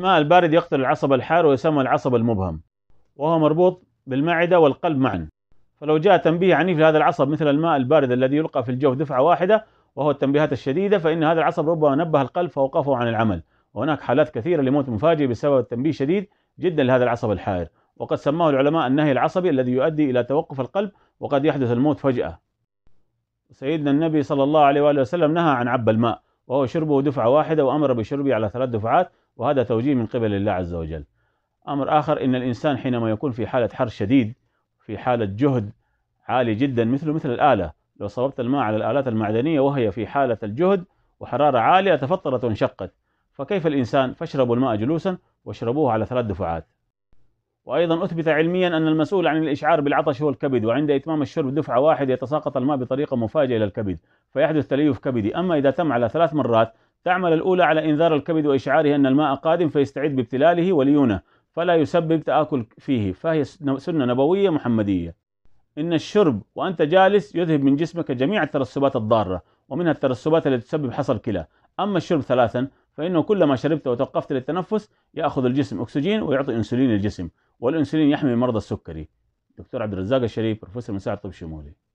الماء البارد يقتل العصب الحار ويسمى العصب المبهم وهو مربوط بالمعدة والقلب معا فلو جاء تنبيه عنيف لهذا العصب مثل الماء البارد الذي يلقى في الجوف دفعة واحدة وهو التنبيهات الشديدة فإن هذا العصب ربما نبه القلب فوقفه عن العمل وهناك حالات كثيرة لموت مفاجئ بسبب التنبيه الشديد جدا لهذا العصب الحائر وقد سماه العلماء النهي العصبي الذي يؤدي إلى توقف القلب وقد يحدث الموت فجأة سيدنا النبي صلى الله عليه وآله وسلم نهى عن عب الماء وهو شربه دفعة واحدة وأمر بشربه على ثلاث دفعات وهذا توجيه من قبل الله عز وجل أمر آخر إن الإنسان حينما يكون في حالة حر شديد في حالة جهد عالي جدا مثل مثل الآلة لو صببت الماء على الآلات المعدنية وهي في حالة الجهد وحرارة عالية تفطرت وانشقت فكيف الإنسان فاشربوا الماء جلوسا واشربوه على ثلاث دفعات وأيضا أثبت علميا أن المسؤول عن الإشعار بالعطش هو الكبد وعند إتمام الشرب دفعة واحدة يتساقط الماء بطريقة مفاجئة إلى الكبد فيحدث تليف كبدي أما إذا تم على ثلاث مرات تعمل الأولى على إنذار الكبد وإشعاره أن الماء قادم فيستعد بابتلاله وليونه فلا يسبب تآكل فيه فهي سنة نبوية محمدية إن الشرب وأنت جالس يذهب من جسمك جميع الترسبات الضارة ومنها الترسبات التي تسبب حصر كلى أما الشرب ثلاثا فإنه كلما شربت وتوقفت للتنفس يأخذ الجسم أكسجين ويعطي أنسولين للجسم والأنسولين يحمي مرضى السكري دكتور عبد الرزاق الشريف بروفيسور مساعد طب شمولي